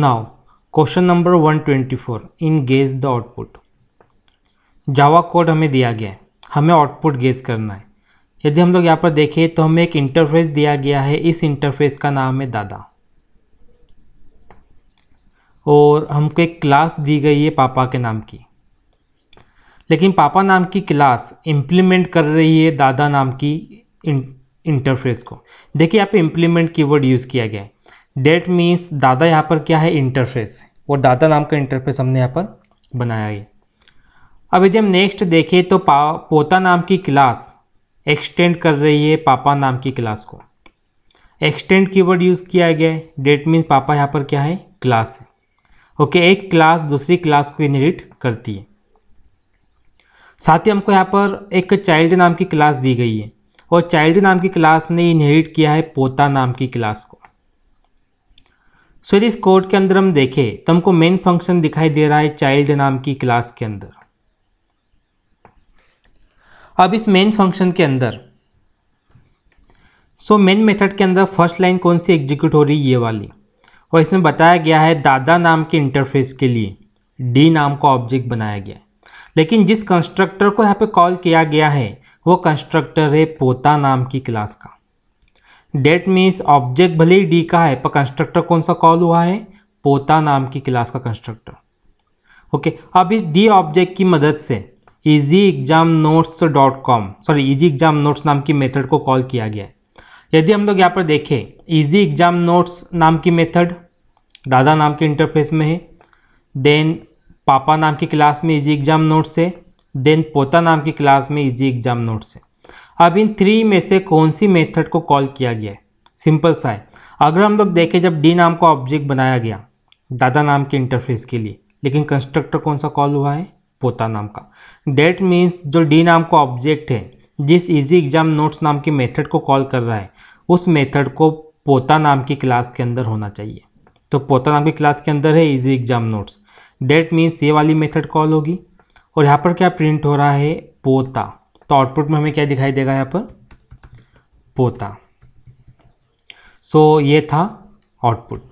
Now, question number 124 in gauge the output Java code हमें दिया गया है हमें आउटपुट गेज करना है यदि हम लोग यहाँ पर देखें तो हमें एक इंटरफेस दिया गया है इस इंटरफेस का नाम है दादा और हमको एक क्लास दी गई है पापा के नाम की लेकिन पापा नाम की क्लास इम्प्लीमेंट कर रही है दादा नाम की इंटरफेस को देखिए यहाँ पे इम्प्लीमेंट कीवर्ड यूज़ किया गया है डेट मीन्स दादा यहाँ पर क्या है इंटरफेस और दादा नाम का इंटरफेस हमने यहाँ पर बनाया है अब यदि हम नेक्स्ट देखें तो पा पोता नाम की क्लास एक्सटेंड कर रही है पापा नाम की क्लास को एक्सटेंड कीवर्ड यूज़ किया गया है डेट मीन्स पापा यहाँ पर क्या है क्लास है ओके एक क्लास दूसरी क्लास को इनहेरिट करती है साथ ही हमको यहाँ पर एक चाइल्ड नाम की क्लास दी गई है और चाइल्ड नाम की क्लास ने इनहेरिट किया है पोता नाम की क्लास को सो यदि इस कोड के अंदर हम देखें तो हमको मेन फंक्शन दिखाई दे रहा है चाइल्ड नाम की क्लास के अंदर अब इस मेन फंक्शन के अंदर सो मेन मेथड के अंदर फर्स्ट लाइन कौन सी एग्जीक्यूट हो रही है ये वाली और इसमें बताया गया है दादा नाम के इंटरफेस के लिए डी नाम का ऑब्जेक्ट बनाया गया है लेकिन जिस कंस्ट्रक्टर को यहाँ पे कॉल किया गया है वो कंस्ट्रक्टर है पोता नाम की क्लास का डेट मीन्स ऑब्जेक्ट भले ही डी का है पर कंस्ट्रक्टर कौन सा कॉल हुआ है पोता नाम की क्लास का कंस्ट्रक्टर ओके अब इस डी ऑब्जेक्ट की मदद से easy exam notes dot com sorry easy exam notes नाम की मेथड को कॉल किया गया है यदि हम लोग यहाँ पर देखें ईजी एग्जाम नोट्स नाम की मेथड दादा नाम के इंटरफेस में है देन पापा नाम की क्लास में ईजी एग्जाम नोट्स है देन पोता नाम की क्लास में ईजी एग्जाम नोट्स है अब इन थ्री में से कौन सी मेथड को कॉल किया गया है सिंपल सा है अगर हम लोग देखें जब डी नाम का ऑब्जेक्ट बनाया गया दादा नाम के इंटरफेस के लिए लेकिन कंस्ट्रक्टर कौन सा कॉल हुआ है पोता नाम का डेट मीन्स जो डी नाम का ऑब्जेक्ट है जिस इजी एग्जाम नोट्स नाम की मेथड को कॉल कर रहा है उस मेथड को पोता नाम की क्लास के अंदर होना चाहिए तो पोता नाम की क्लास के अंदर है easy exam notes that means ये वाली मेथड कॉल होगी और यहाँ पर क्या प्रिंट हो रहा है पोता तो आउटपुट में हमें क्या दिखाई देगा यहाँ पर पोता सो so, ये था आउटपुट